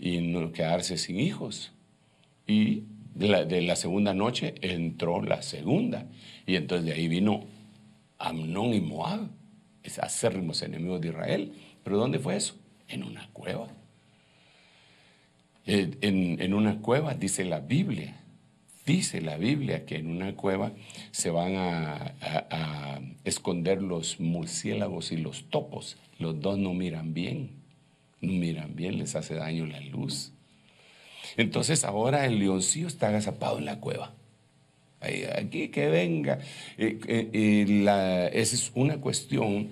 [SPEAKER 1] y no quedarse sin hijos. Y de la, segunda noche entró la segunda. Y entonces de ahí vino Amnón y Moab, es acérrimos enemigos de Israel. ¿Pero dónde fue eso? En una cueva en, una cueva, dice la Biblia, dice la Biblia que en una cueva se van a, esconder los murciélagos y los topos. Los dos no miran bien, no miran bien, les hace daño la luz. Entonces ahora el leoncillo está agazapado en la cueva. Aquí que venga. Eh, eh, eh, esa es una cuestión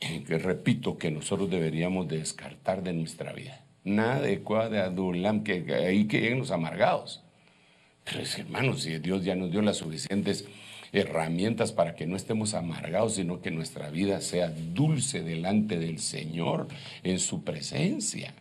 [SPEAKER 1] que, repito, que nosotros deberíamos descartar de nuestra vida nada de Adulam, que ahí que lleguen los amargados. Pero pues, hermanos, si Dios ya nos dio las suficientes herramientas para que no estemos amargados, sino que nuestra vida sea dulce delante del Señor en su presencia.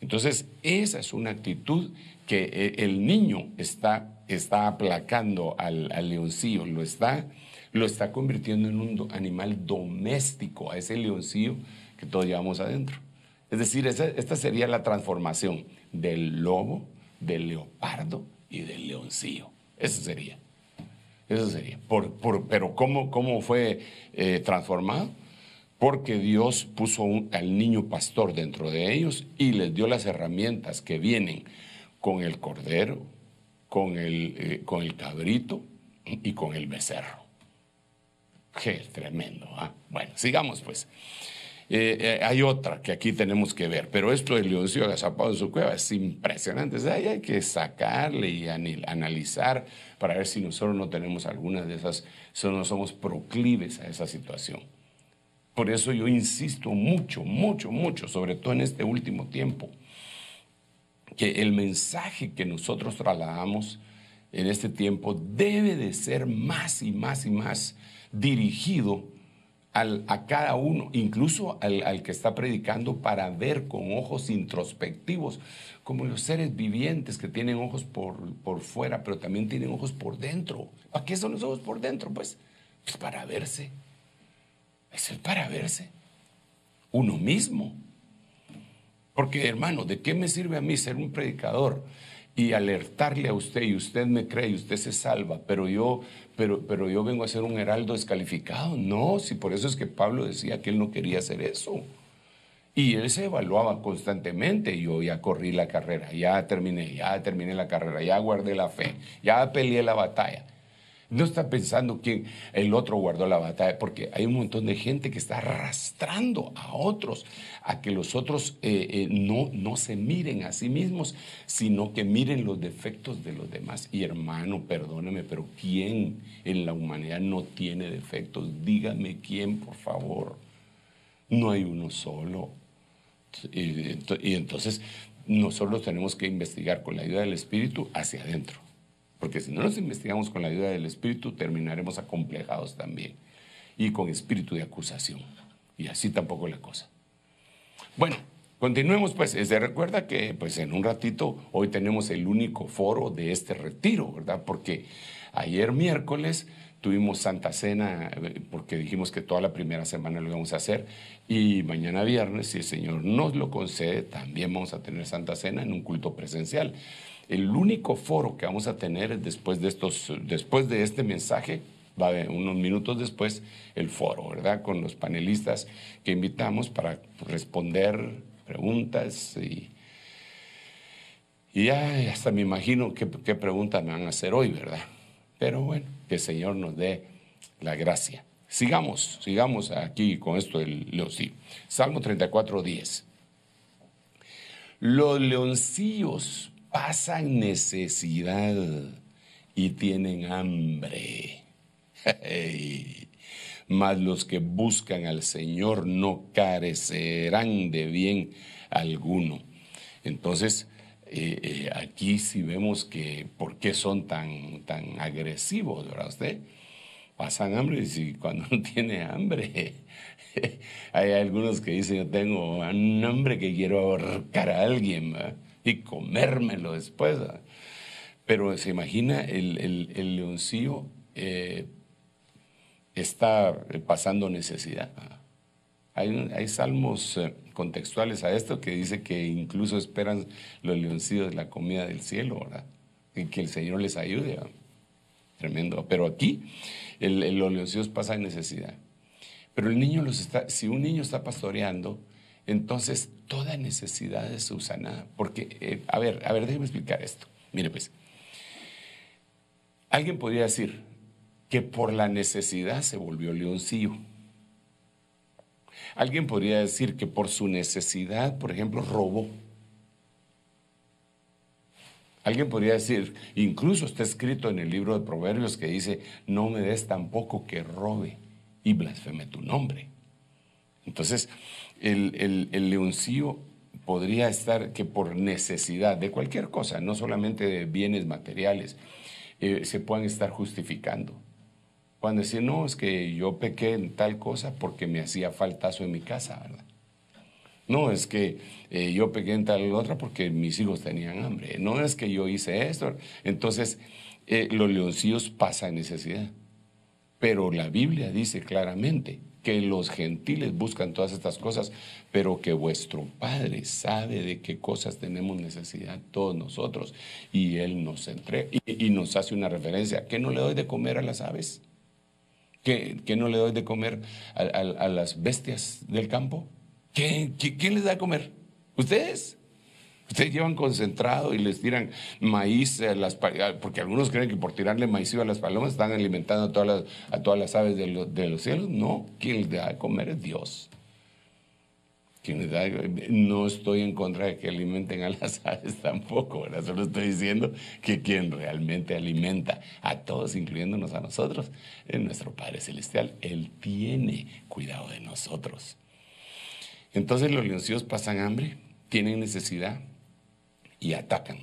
[SPEAKER 1] Entonces, esa es una actitud que eh, el niño está, está aplacando al, leoncillo, lo está, lo está convirtiendo en un animal doméstico, a ese leoncillo que todos llevamos adentro. Es decir, esta sería la transformación del lobo, del leopardo y del leoncillo. Eso sería. Eso sería. pero ¿cómo, cómo fue eh, transformado? Porque Dios puso al niño pastor dentro de ellos y les dio las herramientas que vienen con el cordero, con el, eh, con el cabrito y con el becerro. Qué tremendo. ¿ah? Bueno, sigamos pues. Eh, eh, hay otra que aquí tenemos que ver, pero esto de Leoncio Agazapado en su cueva es impresionante. hay que sacarle y analizar para ver si nosotros no tenemos algunas de esas, si no somos proclives a esa situación. Por eso yo insisto mucho, mucho, mucho, sobre todo en este último tiempo, que el mensaje que nosotros trasladamos en este tiempo debe de ser más y más y más dirigido a cada uno, incluso al, que está predicando, para ver con ojos introspectivos, como los seres vivientes que tienen ojos por, fuera, pero también tienen ojos por dentro. ¿A qué son los ojos por dentro? Pues, pues para verse. Es el para verse. Uno mismo. Porque, hermano, ¿de qué me sirve a mí ser un predicador? y alertarle a usted y usted me cree y usted se salva, pero yo, pero, pero yo vengo a ser un heraldo descalificado. No, si por eso es que Pablo decía que él no quería hacer eso. Y él se evaluaba constantemente. Yo ya corrí la carrera, ya terminé, ya terminé la carrera, ya guardé la fe, ya peleé la batalla. No está pensando quién el otro guardó la batalla, porque hay un montón de gente que está arrastrando a otros a que los otros eh, eh, no, no se miren a sí mismos, sino que miren los defectos de los demás. Y hermano, perdóneme, pero ¿quién en la humanidad no tiene defectos? Dígame quién, por favor. No hay uno solo. y entonces nosotros tenemos que investigar con la ayuda del Espíritu hacia adentro. Porque si no nos investigamos con la ayuda del Espíritu, terminaremos acomplejados también y con espíritu de acusación. Y así tampoco la cosa. Bueno, continuemos pues. Se recuerda que pues en un ratito hoy tenemos el único foro de este retiro, ¿verdad? Porque ayer miércoles tuvimos Santa Cena, eh, porque dijimos que toda la primera semana lo íbamos a hacer, y mañana viernes, si el Señor nos lo concede, también vamos a tener Santa Cena en un culto presencial. El único foro que vamos a tener después de, estos, después de este mensaje, va a haber unos minutos después, el foro, ¿verdad? Con los panelistas que invitamos para responder preguntas y, y hasta me imagino qué, qué preguntas me van a hacer hoy, ¿verdad? Pero bueno, que el Señor nos dé la gracia. Sigamos, sigamos aquí con esto del leoncillo. Salmo 34, 10. Los leoncillos pasan necesidad y tienen hambre. Más Mas los que buscan al Señor no carecerán de bien alguno. Entonces, eh, eh, aquí sí vemos que por qué son tan, tan agresivos, ¿verdad usted? Pasan hambre y si cuando no tiene hambre, hay algunos que dicen, yo tengo un hambre que quiero ahorcar a alguien. ¿verdad? y comérmelo después. Pero se imagina el, el, leoncillo eh, está pasando necesidad. Hay, salmos eh, contextuales a esto que dice que incluso esperan los leoncillos la comida del cielo, ¿verdad? Y que el Señor les ayude. Tremendo. Pero aquí el, los leoncillos pasan necesidad. Pero el niño los está, si un niño está pastoreando, entonces, toda necesidad es subsanada. Porque, eh, a ver, a ver, déjeme explicar esto. Mire, pues, alguien podría decir que por la necesidad se volvió leoncillo. Alguien podría decir que por su necesidad, por ejemplo, robó. Alguien podría decir, incluso está escrito en el libro de Proverbios que dice, no me des tampoco que robe y blasfeme tu nombre. Entonces, el, leoncillo podría estar que por necesidad de cualquier cosa, no solamente de bienes materiales, eh, se puedan estar justificando. Cuando decir, no, es que yo pequé en tal cosa porque me hacía faltazo en mi casa, ¿verdad? No, es que eh, yo pequé en tal otra porque mis hijos tenían hambre. No es que yo hice esto. Entonces, eh, los leoncillos pasan necesidad. Pero la Biblia dice claramente, que los gentiles buscan todas estas cosas, pero que vuestro Padre sabe de qué cosas tenemos necesidad todos nosotros. Y Él nos entrega y, nos hace una referencia. ¿Qué no le doy de comer a las aves? ¿Qué, no le doy de comer a, las bestias del campo? ¿Quién les da de comer? ¿Ustedes? ustedes llevan concentrado y les tiran maíz a las porque algunos creen que por tirarle maíz a las palomas están alimentando a todas las, a todas las aves de, los cielos. No, quien les da de comer es Dios. no estoy en contra de que alimenten a las aves tampoco, ¿verdad? solo estoy diciendo que quien realmente alimenta a todos, incluyéndonos a nosotros, es nuestro Padre Celestial. Él tiene cuidado de nosotros. Entonces los leoncillos pasan hambre, tienen necesidad, y atacan.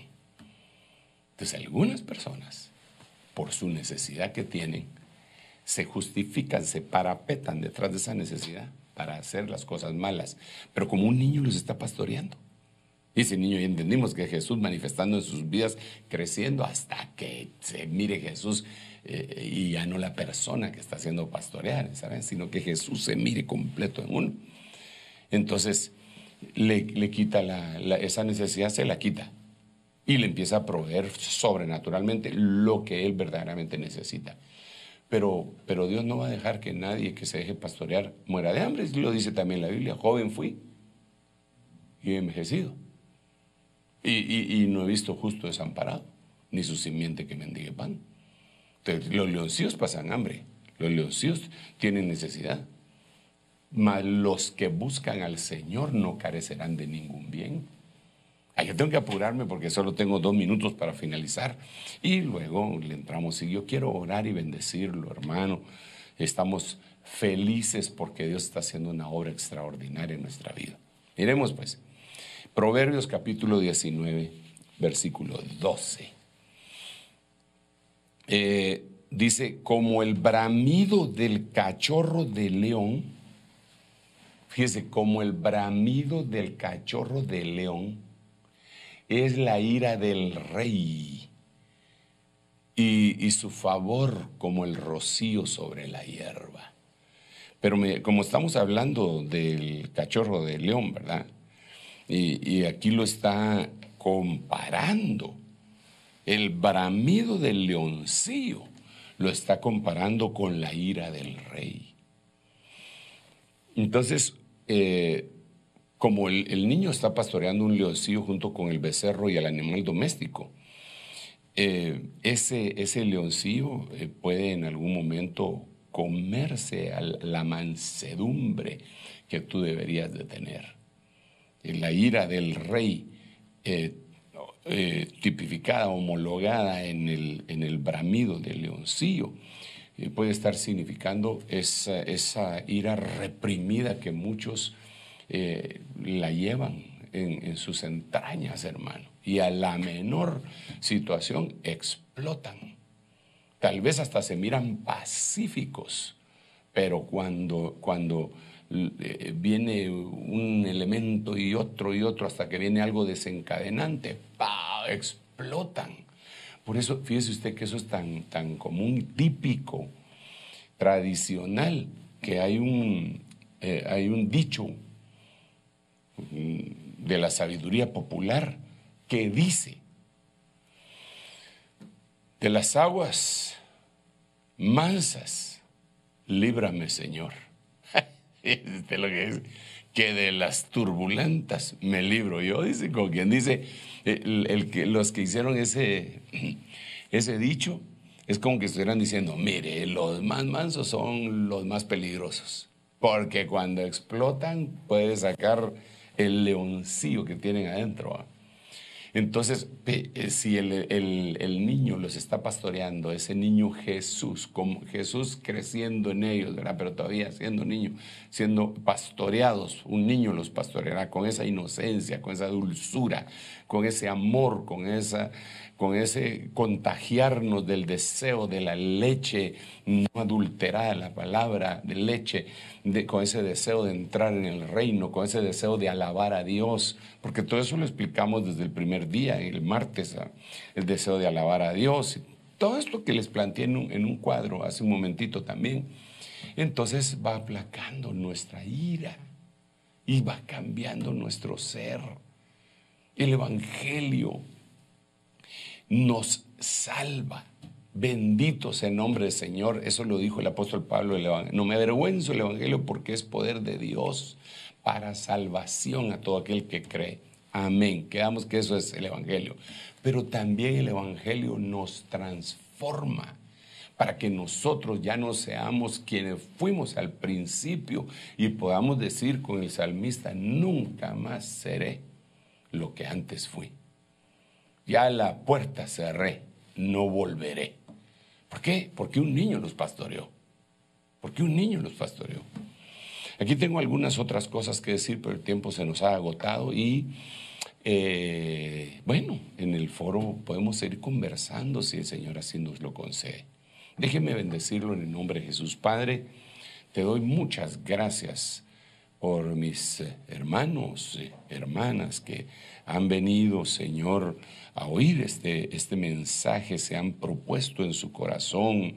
[SPEAKER 1] Entonces algunas personas, por su necesidad que tienen, se justifican, se parapetan detrás de esa necesidad para hacer las cosas malas. Pero como un niño los está pastoreando. Y ese niño, y entendimos que Jesús manifestando en sus vidas, creciendo hasta que se mire Jesús eh, y ya no la persona que está haciendo pastorear, ¿saben? Sino que Jesús se mire completo en uno. Entonces, le, quita esa necesidad, se la quita y le empieza a proveer sobrenaturalmente lo que él verdaderamente necesita. Pero, pero Dios no va a dejar que nadie que se deje pastorear muera de hambre, lo dice también la Biblia, joven fui y envejecido. Y, no he visto justo desamparado, ni su simiente que mendigue pan. los leoncillos pasan hambre, los leoncillos tienen necesidad mas los que buscan al Señor no carecerán de ningún bien. yo tengo que apurarme porque solo tengo dos minutos para finalizar. Y luego le entramos y yo quiero orar y bendecirlo, hermano. Estamos felices porque Dios está haciendo una obra extraordinaria en nuestra vida. Miremos pues, Proverbios capítulo 19, versículo 12. Eh, dice, como el bramido del cachorro de león, Fíjese como el bramido del cachorro de león es la ira del rey y, su favor como el rocío sobre la hierba. Pero como estamos hablando del cachorro de león, ¿verdad? Y, y, aquí lo está comparando. El bramido del leoncillo lo está comparando con la ira del rey. Entonces, eh, como el, niño está pastoreando un leoncillo junto con el becerro y el animal doméstico, eh, ese, ese, leoncillo eh, puede en algún momento comerse a la mansedumbre que tú deberías de tener. La ira del rey, tipificada, homologada en el, en el bramido del leoncillo, puede estar significando esa, ira reprimida que muchos eh, la llevan en, sus entrañas, hermano. Y a la menor situación explotan. Tal vez hasta se miran pacíficos, pero cuando, cuando eh, viene un elemento y otro y otro hasta que viene algo desencadenante, ¡pa! explotan. Por eso, fíjese usted que eso es tan, tan común, típico, tradicional, que hay un, eh, hay un dicho mm, de la sabiduría popular que dice, de las aguas mansas, líbrame Señor. es lo que dice, que de las turbulentas me libro yo, dice, con quien dice, el, que, los que hicieron ese, ese dicho es como que estuvieran diciendo, mire, los más mansos son los más peligrosos, porque cuando explotan puede sacar el leoncillo que tienen adentro. ¿ah?". Entonces, eh, si el, niño los está pastoreando, ese niño Jesús, como Jesús creciendo en ellos, ¿verdad? pero todavía siendo niño, siendo pastoreados, un niño los pastoreará con esa inocencia, con esa dulzura, con ese amor, con, esa, con ese contagiarnos del deseo de la leche no adulterada, la palabra de leche, con ese deseo de entrar en el reino, con ese deseo de alabar a Dios, porque todo eso lo explicamos desde el primer día, el martes, ah, el deseo de alabar a Dios, todo esto que les planteé en un, en un cuadro hace un momentito también. Entonces va aplacando nuestra ira y va cambiando nuestro ser. El Evangelio nos salva. Bendito sea el nombre del Señor. Eso lo dijo el apóstol Pablo. no me avergüenzo el Evangelio porque es poder de Dios para salvación a todo aquel que cree. Amén. Quedamos que eso es el Evangelio. Pero también el Evangelio nos transforma para que nosotros ya no seamos quienes fuimos al principio y podamos decir con el salmista, nunca más seré lo que antes fui. Ya la puerta cerré, no volveré. ¿Por qué? Porque un niño los pastoreó. Porque un niño los pastoreó. Aquí tengo algunas otras cosas que decir, pero el tiempo se nos ha agotado y eh, bueno, en el foro podemos seguir conversando si el Señor así nos lo concede. Déjeme bendecirlo en el nombre de Jesús. Padre, te doy muchas gracias por mis eh, hermanos, eh, hermanas que han venido, Señor, a oír este, este mensaje, se han propuesto en su corazón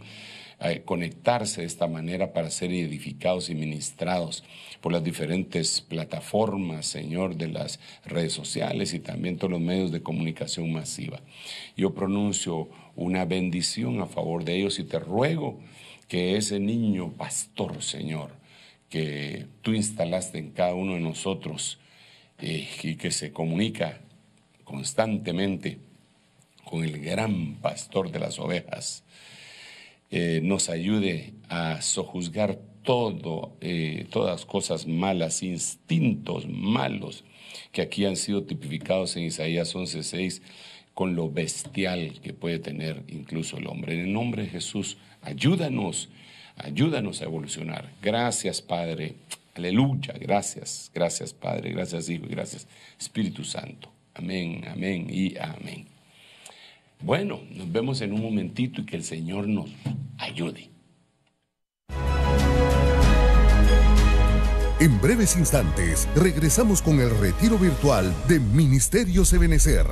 [SPEAKER 1] conectarse de esta manera para ser edificados y ministrados por las diferentes plataformas, Señor, de las redes sociales y también todos los medios de comunicación masiva. Yo pronuncio una bendición a favor de ellos y te ruego que ese niño pastor, Señor, que tú instalaste en cada uno de nosotros eh, y que se comunica constantemente con el gran pastor de las ovejas, eh, nos ayude a sojuzgar todo, eh, todas cosas malas, instintos malos que aquí han sido tipificados en Isaías 11:6 con lo bestial que puede tener incluso el hombre. En el nombre de Jesús, ayúdanos Ayúdanos a evolucionar. Gracias, Padre. Aleluya. Gracias, gracias, Padre. Gracias, Hijo. gracias, Espíritu Santo. Amén, amén y amén. Bueno, nos vemos en un momentito y que el Señor nos ayude. En breves instantes regresamos con el retiro virtual de Ministerios Ebenecer.